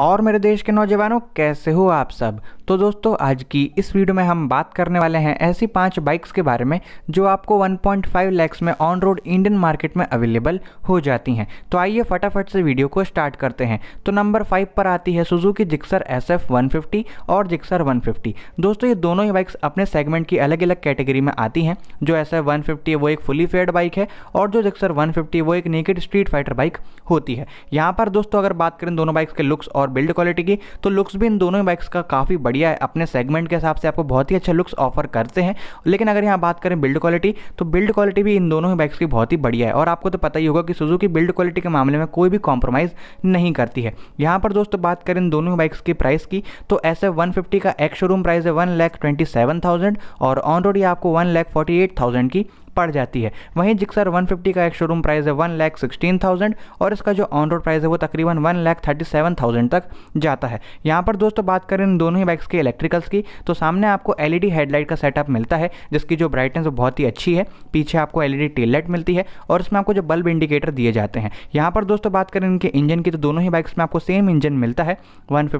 और मेरे देश के नौजवानों कैसे हो आप सब तो दोस्तों आज की इस वीडियो में हम बात करने वाले हैं ऐसी पाँच बाइक्स के बारे में जो आपको 1.5 लैक्स में ऑन रोड इंडियन मार्केट में अवेलेबल हो जाती हैं तो आइए फटाफट से वीडियो को स्टार्ट करते हैं तो नंबर फाइव पर आती है सुजुकी जिक्सर एस एफ और जिक्सर वन दोस्तों ये दोनों ही बाइक्स अपने सेगमेंट की अलग अलग कैटेगरी में आती हैं जो एस एफ है वो एक फुली फेड बाइक है और जो जिक्सर वन वो एक नेकेड स्ट्रीट फाइटर बाइक होती है यहाँ पर दोस्तों अगर बात करें दोनों बाइक्स के लुक्स और बिल्ड क्वालिटी की तो लुक्स भी इन दोनों ही बाइक्स का काफ़ी बढ़िया बढ़िया अपने सेगमेंट के हिसाब से आपको बहुत ही अच्छा लुक्स ऑफर करते हैं लेकिन अगर यहाँ बात करें बिल्ड क्वालिटी तो बिल्ड क्वालिटी भी इन दोनों ही बाइक्स की बहुत ही बढ़िया है और आपको तो पता ही होगा कि की बिल्ड क्वालिटी के मामले में कोई भी कॉम्प्रोमाइज़ नहीं करती है यहाँ पर दोस्तों बात करें इन दोनों ही बाइक्स की प्राइस की तो ऐसे वन का एक्स शोरूम प्राइस है one lakh twenty seven thousand और ऑन रोड ये आपको one lakh forty eight thousand की पड़ जाती है वहीं जिक्सर 150 का एक शोरूम प्राइस है वन लैख सिक्सटीन थाउजेंड और इसका जो ऑन रोड प्राइस है वो तकरीबन one lakh thirty seven thousand तक जाता है यहाँ पर दोस्तों बात करें इन दोनों ही बाइक्स की इलेक्ट्रिकल्स की तो सामने आपको एल हेडलाइट e का सेटअप मिलता है जिसकी जो ब्राइटनेस वो बहुत ही अच्छी है पीछे आपको एल ई टेल लाइट मिलती है और इसमें आपको जो बल्ब इंडिकेटर दिए जाते हैं यहाँ पर दोस्तों बात करें इनके इंजन की तो दोनों ही बाइक्स में आपको सेम इंजन मिलता है वन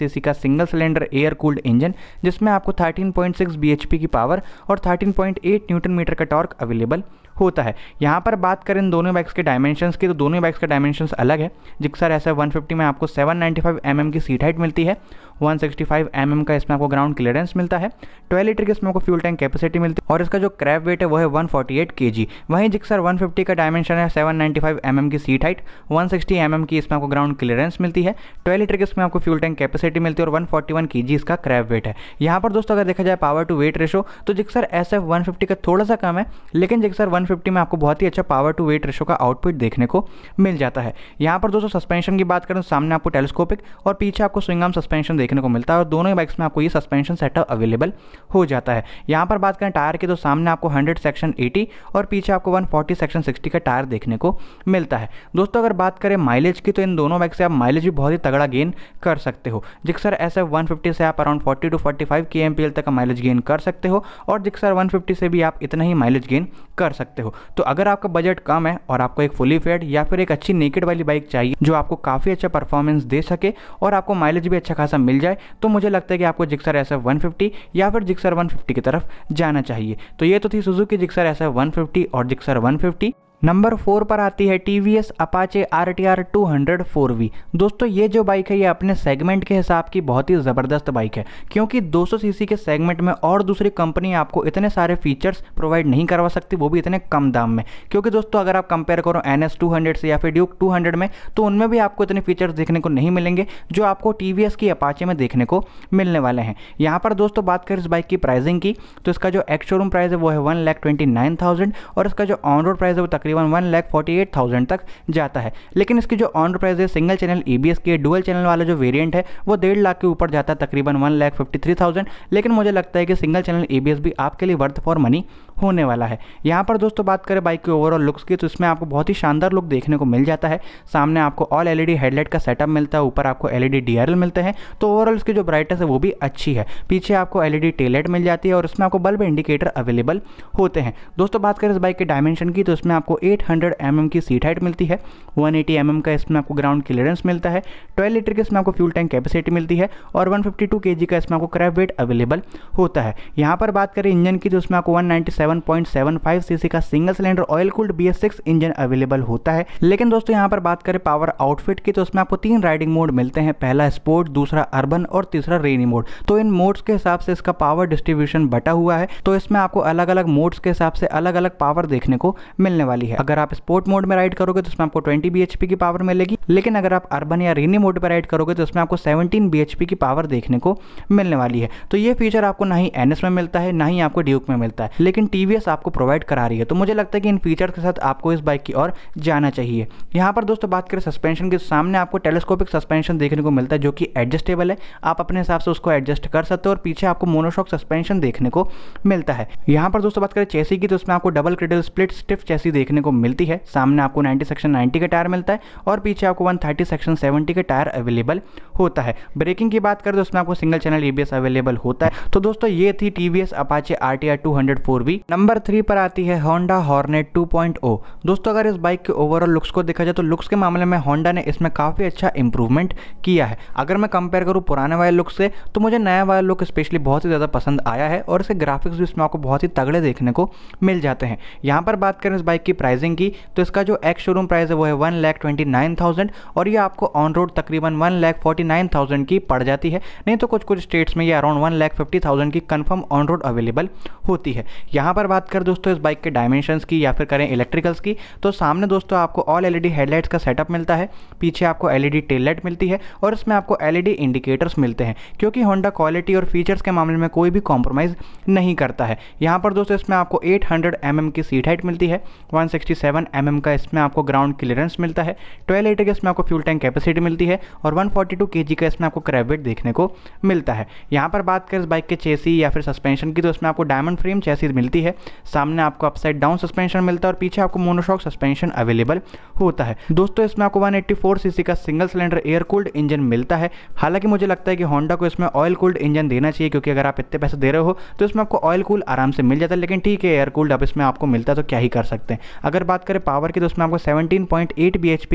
सीसी का single cylinder air cooled engine जिसमें आपको 13.6 bhp की पावर और 13.8 न्यूटन मीटर का टॉर्क अवेलेबल होता है यहाँ पर बात करें दोनों बाइक्स के डायमेंशंस की तो दोनों बाइक्स का डायमेंशंस अलग है जिक्सर एस एफ में आपको सेवन नाइन्टी mm की सीट हाइट मिलती है 165 सिक्सटी mm का इसमें आपको ग्राउंड क्लियरेंस मिलता है ट्वेल्व लीटर की इसमें आपको फ्यूल टैंक कैपेसिटी मिलती है और इसका जो क्रैप वेट है वो है 148 फोर्टी वहीं जिक्सर 150 का डायमेंशन है 795 नाइन्टी mm की सीट हाइट 160 सिक्सटी mm की इसमें आपको ग्राउंड क्लियरेंस मिलती है ट्वेल्व लीटर की इसमें आपको फ्यूल टैंक कैपेसिटी मिलती है और वन फोर्टी इसका क्रैप वेट है यहाँ पर दोस्तों अगर देखा जाए पावर टू वेट रेशो तो जिक्सर एस एफ का थोड़ा सा कम है लेकिन जिक्सर वन में आपको बहुत ही अच्छा पावर टू वेट रेशो का आउटपुट देखने को मिल जाता है यहाँ पर दोस्तों सस्पेंशन की बात करें तो सामने आपको टेलीस्कोपिक और पीछे आपको स्विंगाम सस्पेंशन देखने को मिलता है और दोनों ही बाइक्स में आपको ये सस्पेंशन सेटअप अवेलेबल हो जाता है यहाँ पर बात करें टायर की तो सामने आपको हंड्रेड सेक्शन एटी और पीछे आपको वन फोर्टी सेक्शन सिक्सटी का टायर देखने को मिलता है दोस्तों अगर बात करें माइलेज की तो इन दोनों बाइक से आप माइलेज भी बहुत ही तगड़ा गेन कर सकते हो Gixxer S F one fifty से आप around forty to forty five K M P L तक का माइलेज गेन कर सकते हो और जिक्सर वन फिफ्टी से भी आप इतना ही माइलेज गेन कर सकते हो तो अगर आपका बजट कम है और आपको एक फुली फेड या फिर एक अच्छी नेकेड वाली बाइक चाहिए जो आपको काफ़ी अच्छा परफॉर्मेंस दे सके और आपको माइलेज भी अच्छा खासा मिल मिल जाए तो मुझे लगता है कि आपको जिक्सर एस एफ या फिर जिक्सर 150 की तरफ जाना चाहिए तो ये तो थी सुजुकी जिक्सर एस एफ और जिक्सर 150 नंबर फोर पर आती है T V S Apache R T R two hundred four V दोस्तों ये जो बाइक है ये अपने सेगमेंट के हिसाब की बहुत ही ज़बरदस्त बाइक है क्योंकि 200 सीसी के सेगमेंट में और दूसरी कंपनी आपको इतने सारे फीचर्स प्रोवाइड नहीं करवा सकती वो भी इतने कम दाम में क्योंकि दोस्तों अगर आप कंपेयर करो एन एस टू हंड्रेड से या फिर ड्यूक टू हंड्रेड में तो उनमें भी आपको इतने फीचर्स देखने को नहीं मिलेंगे जो आपको टी वी एस की अपाचे में देखने को मिलने वाले हैं यहाँ पर दोस्तों बात करें इस बाइक की प्राइजिंग की तो इसका जो एक्स शोरूम प्राइस है वो है one lakh twenty nine thousand और इसका जो ऑन रोड प्राइस है वो तकरीबन तकरीबन one lakh forty eight thousand तक जाता है लेकिन इसकी जो ऑन प्राइस है single channel E B S की डुअल चैनल वाला जो वेरियंट है वो डेढ़ लाख के ऊपर जाता है तकरीबन one lakh fifty three thousand लेकिन मुझे लगता है कि single channel E B S भी आपके लिए वर्थ फॉर मनी होने वाला है यहाँ पर दोस्तों बात करें बाइक के ओवरऑल लुक्स की तो इसमें आपको बहुत ही शानदार लुक देखने को मिल जाता है सामने आपको ऑल एलईडी हेडलाइट का सेटअप मिलता है ऊपर आपको एलईडी डीआरएल मिलते हैं तो ओवरऑल इसकी जो ब्राइटनेस है वो भी अच्छी है पीछे आपको एलईडी टेलेट मिल जाती है और इसमें आपको बल्ब इंडिकेटर अवेलेबल होते हैं दोस्तों बात करें इस बाइक के डायमेंशन की तो इसमें आपको एट हंड्रेड mm की सीट हाइट मिलती है वन एटी mm का इसमें आपको ग्राउंड क्लियरेंस मिलता है ट्वेल्व लीटर की इसमें आपको फ्यूल टैंक कैपेसिटी मिलती है और वन फिफ्टी का इसमें आपको क्रैप वेट अवेलेबल होता है यहाँ पर बात करें इंजन की तो उसमें आपको 197 7.75 सीसी का single cylinder oil cooled B engine available होता है लेकिन दोस्तों यहाँ पर बात करें पावर आउटफिट की तो उसमें आपको तीन राइडिंग मोड मिलते हैं पहला स्पोर्ट दूसरा अर्बन और तीसरा रेनी मोड तो इन मोड्स के हिसाब से इसका पावर डिस्ट्रीब्यूशन बटा हुआ है तो इसमें आपको अलग अलग मोड्स के हिसाब से अलग अलग पावर देखने को मिलने वाली है अगर आप स्पोर्ट मोड में राइड करोगे तो उसमें आपको ट्वेंटी बी की पावर मिलेगी लेकिन अगर आप अर्बन या रेनी मोड पर राइड करोगे तो उसमें आपको सेवनटीन बी की पावर देखने को मिलने वाली है तो ये फीचर आपको ना ही एन में मिलता है ना ही आपको ड्यूक में मिलता है लेकिन टी आपको प्रोवाइड करा रही है तो मुझे लगता है कि इन फीचर्स के साथ आपको इस बाइक की ओर जाना चाहिए यहाँ पर दोस्तों बात करें सस्पेंशन के तो सामने आपको टेलीस्कोपिक सस्पेंशन देखने को मिलता है जो कि एडजस्टेबल है आप अपने हिसाब से उसको एडजस्ट कर सकते हो और पीछे आपको मोनोशॉक सस्पेंशन देखने को मिलता है यहाँ पर दोस्तों बात करें चेसी की तो उसमें आपको double cradle split stiff chassis देखने को मिलती है सामने आपको नाइन्टी सेक्शन नाइनटी का टायर मिलता है और पीछे आपको थर्टी सेक्शन सेवेंटी का टायर अवेलेबल होता है ब्रेकिंग की बात करें तो उसमें आपको सिंगल चैनल ई अवेलेबल होता है तो दोस्तों ये थी T V S Apache R T R two hundred four V number three पर आती है होंडा हॉर्नेट 2.0 दोस्तों अगर इस बाइक के ओवरऑल लुक्स को देखा जाए तो लुक्स के मामले में होंडा ने इसमें काफ़ी अच्छा इंप्रूवमेंट किया है अगर मैं कंपेयर करूँ पुराने वाले लुक से तो मुझे नया वाला लुक स्पेशली बहुत ही ज़्यादा पसंद आया है और इसके ग्राफिक्स भी इसमें आपको बहुत ही तगड़े देखने को मिल जाते हैं यहाँ पर बात करें इस बाइक की प्राइसिंग की तो इसका जो एक्स शोरूम प्राइस है वो है one lakh twenty nine thousand और ये आपको ऑन रोड तकरीबन one lakh forty nine thousand की पड़ जाती है नहीं तो कुछ कुछ स्टेट्स में ये around one lakh fifty thousand की कन्फर्म ऑन रोड अवेलेबल होती है यहाँ यहाँ पर बात कर दोस्तों इस बाइक के डायमेंशन की या फिर करें इलेक्ट्रिकल्स की तो सामने दोस्तों आपको ऑल एलईडी हेडलाइट्स का सेटअप मिलता है पीछे आपको एलईडी टेल लाइट मिलती है और इसमें आपको एलईडी इंडिकेटर्स मिलते हैं क्योंकि होंडा क्वालिटी और फीचर्स के मामले में कोई भी कॉम्प्रोमाइज़ नहीं करता है यहाँ पर दोस्तों इसमें आपको एट हंड्रेड mm की सीट हाइट मिलती है वन सिक्सटी mm का इसमें आपको ग्राउंड क्लियरेंस मिलता है ट्वेल्व लीटर इसमें आपको फ्यूल टैंक कैपेसिटी मिलती है और वन फोर्टी का इसमें आपको क्रैबेट देखने को मिलता है यहाँ पर बात करें इस बाइक के चेसी या फिर सस्पेंशन की तो इसमें आपको डायमंड फ्रेम चेसी मिलती है है सामने आपको अपसाइड डाउन सस्पेंशन मिलता है और पीछे आपको मोनोशॉक सस्पेंशन अवेलेबल होता है दोस्तों इसमें आपको 184 एट्टी का single cylinder air cooled engine मिलता है हालांकि मुझे लगता है कि होंडा को इसमें ऑयल कूल्ड इंजन देना चाहिए क्योंकि अगर आप इतने पैसे दे रहे हो तो इसमें आपको ऑयल कूल आराम से मिल जाता है लेकिन ठीक है एयर कूल्ड अब इसमें आपको मिलता है तो क्या ही कर सकते हैं अगर बात करें पावर की तो उसमें आपको सेवनटीन पॉइंट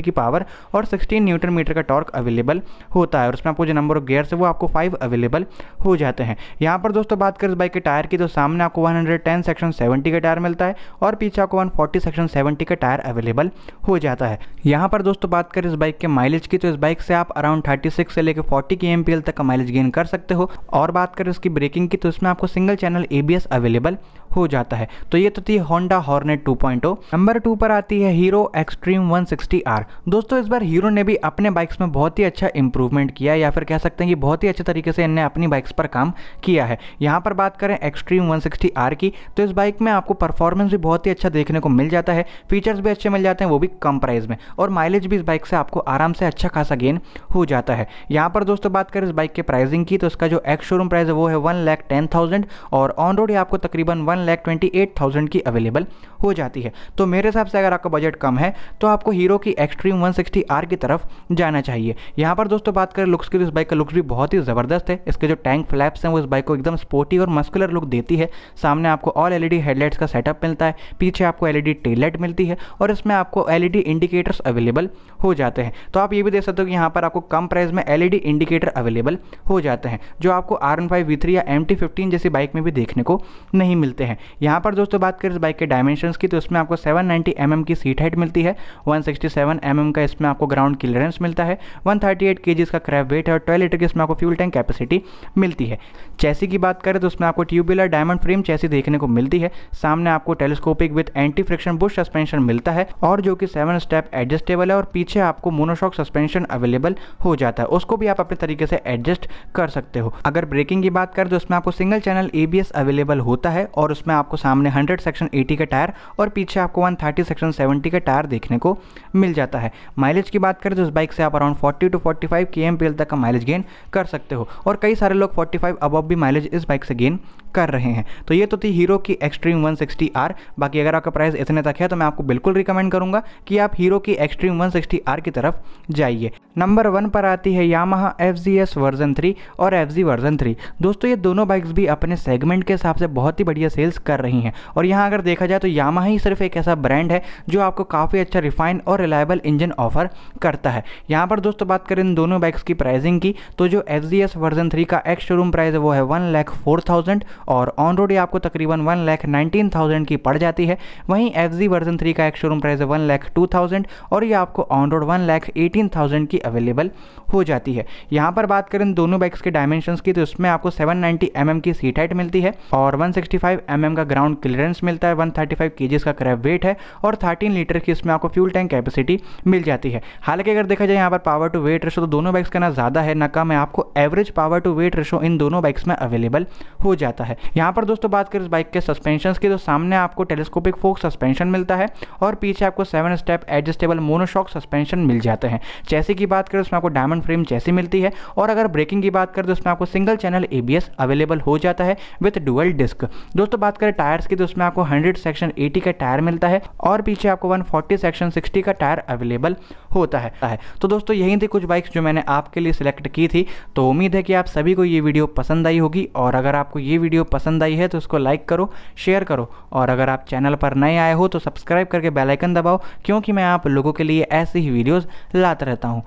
की पावर और सिक्सटीन न्यूटन मीटर का टॉर्क अवेलेबल होता है और उसमें आपको जो नंबर ऑफ गेयर है वो आपको फाइव अवेलेबल हो जाते हैं यहाँ पर दोस्तों बात करें इस बाइक के टायर की तो सामने आपको 110 सेक्शन सेक्शन 70 का टायर मिलता है और पीछे आपको 140 सेक्शन 70 का टायर अवेलेबल हो जाता है यहाँ पर दोस्तों बात करें इस बाइक के माइलेज की तो इस बाइक से आप अराउंड 36 से लेकर 40 के एम तक का माइलेज गेन कर सकते हो और बात करें इसकी ब्रेकिंग की तो इसमें आपको सिंगल चैनल ए अवेलेबल हो जाता है तो ये तो थी होंडा हॉर्नेट 2.0 नंबर टू पर आती है हीरो एक्सट्रीम 160R दोस्तों इस बार हीरो ने भी अपने बाइक्स में बहुत ही अच्छा इंप्रूवमेंट किया या फिर कह सकते हैं कि बहुत ही अच्छे तरीके से इन्हें अपनी बाइक्स पर काम किया है यहाँ पर बात करें एक्सट्रीम वन आर की तो तो इस बाइक में आपको परफॉर्मेंस भी बहुत ही अच्छा देखने को मिल जाता है फीचर्स भी अच्छे मिल जाते हैं वो भी कम प्राइस में और माइलेज भी इस बाइक से आपको आराम से अच्छा खासा गेन हो जाता है यहाँ पर दोस्तों बात करें इस बाइक के प्राइसिंग की तो इसका जो एक्स शोरूम प्राइस है वो है वन लैख टेन थाउजेंड और ऑन रोड आपको तकरीबन one lakh twenty eight thousand की अवेलेबल हो जाती है तो मेरे हिसाब से अगर आपका बजट कम है तो आपको हीरो की एक्सट्रीम वन सिक्सटी आर की तरफ जाना चाहिए यहाँ पर दोस्तों बात करें लुक्स की तो इस बाइक का लुक्स भी बहुत ही ज़बरदस्त है इसके जो टैंक फ्लैप्स हैं वो इस बाइक को एकदम स्पोर्टी और मस्कुलर लुक देती है सामने आपको और ऑल एलईडी हेडलाइट्स का सेटअप मिलता है पीछे आपको एलईडी टेललाइट e मिलती है और इसमें आपको एलईडी इंडिकेटर्स अवेलेबल हो जाते हैं तो आप ये भी देख सकते हो कि यहाँ पर आपको कम प्राइस में एलईडी इंडिकेटर अवेलेबल हो जाते हैं जो आपको R N five V three या एम टी फिफ्टीन जैसी बाइक में भी देखने को नहीं मिलते हैं यहाँ पर दोस्तों बात करें इस बाइक के डायमेंशन की तो इसमें आपको सेवन नाइन्टी एम एम की सीट हाइट मिलती है one sixty seven M M का इसमें आपको ग्राउंड क्लियरेंस मिलता है वन थर्टी एट के का क्रैप वेट है और ट्वेल्व लीटर की इसमें आपको फ्यूल टैंक कैपेसिटी मिलती है चैसी की बात करें तो उसमें आपको ट्यूबुलर डायमंड फ्रेम चैसी देखने को मिलती है सामने आपको telescopic with anti friction bush suspension मिलता है और जो कि सेवन स्टेप एडजस्टेबल है और पीछे आपको मोनोशॉक सस्पेंशन अवेलेबल हो जाता है उसको भी आप अपने तरीके से एडजस्ट कर सकते हो अगर ब्रेकिंग की बात करें तो उसमें आपको सिंगल चैनल एबीएस अवेलेबल होता है और उसमें आपको सामने हंड्रेड सेक्शन एटी के टायर और पीछे आपको वन सेक्शन सेवेंटी के टायर देखने को मिल जाता है माइलेज की बात करें तो इस बाइक से आप around forty to forty five तक का माइलेज गेन कर सकते हो और कई सारे लोग 45 फाइव अबव भी माइलेज इस बाइक से गेन कर रहे हैं तो ये तो थी हीरो की एक्सट्रीम 160R बाकी अगर आपका प्राइस इतने तक है तो मैं आपको बिल्कुल रिकमेंड करूंगा कि आप हीरो की एक्सट्रीम 160R की तरफ जाइए नंबर वन पर आती है Yamaha F Z S version three और एफ जी वर्जन थ्री दोस्तों ये दोनों बाइक्स भी अपने सेगमेंट के हिसाब से बहुत ही बढ़िया सेल्स कर रही हैं और यहाँ अगर देखा जाए तो यामा ही सिर्फ एक ऐसा ब्रांड है जो आपको काफ़ी अच्छा रिफाइंड और रिलायबल इंजन ऑफर करता है यहाँ पर दोस्तों बात करें इन दोनों बाइक्स की प्राइसिंग की तो जो F Z S version three का एक्स शोरूम प्राइस है वो है वन लैख फोर थाउजेंड और ऑन रोड ये आपको तकरीबन वन लैख नाइनटीन थाउजेंड की पड़ जाती है वहीं एफ जी वर्जन थ्री का एक्स शोरूम प्राइस है वन लैख टू थाउजेंड और ये आपको on road one lakh eighteen thousand की अवेलेबल हो जाती है यहाँ पर बात करें दोनों बाइक्स के डायमेंशन की तो उसमें आपको 790 नाइन्टी mm की सीट हाइट मिलती है और 165 सिक्सटी mm का ग्राउंड क्लियरेंस मिलता है 135 थर्टी का क्रैप वेट है और 13 लीटर की इसमें आपको फ्यूल टैंक कैपेसिटी मिल जाती है हालांकि अगर देखा जाए यहाँ पर पावर टू वेट रेशो तो दोनों बाइक्स का ना ज़्यादा है ना कम है आपको average power to weight ratio इन दोनों बाइक्स में अवेलेबल हो जाता है यहाँ पर दोस्तों बात करें इस बाइक के सस्पेंशन की तो सामने आपको टेलीस्कोपिक फोक सस्पेंशन मिलता है और पीछे आपको seven step adjustable monoshock suspension मिल जाते हैं जैसे कि बात करें उसमें आपको डायमंड फ्रेम जैसी मिलती है और अगर ब्रेकिंग की बात करें तो उसमें आपको सिंगल चैनल ए अवेलेबल हो जाता है विथ डुअल डिस्क दोस्तों बात करें टायर्स की तो उसमें आपको हंड्रेड सेक्शन एटी का टायर मिलता है और पीछे आपको वन सेक्शन सिक्सटी का टायर अवेलेबल होता है तो दोस्तों यही थी कुछ बाइक्स जो मैंने आपके लिए सिलेक्ट की थी तो उम्मीद है कि आप सभी को ये वीडियो पसंद आई होगी और अगर आपको ये वीडियो पसंद आई है तो उसको लाइक करो शेयर करो और अगर आप चैनल पर नए आए हो तो सब्सक्राइब करके बेलाइकन दबाओ क्योंकि मैं आप लोगों के लिए ऐसे ही वीडियोज़ लाता रहता हूँ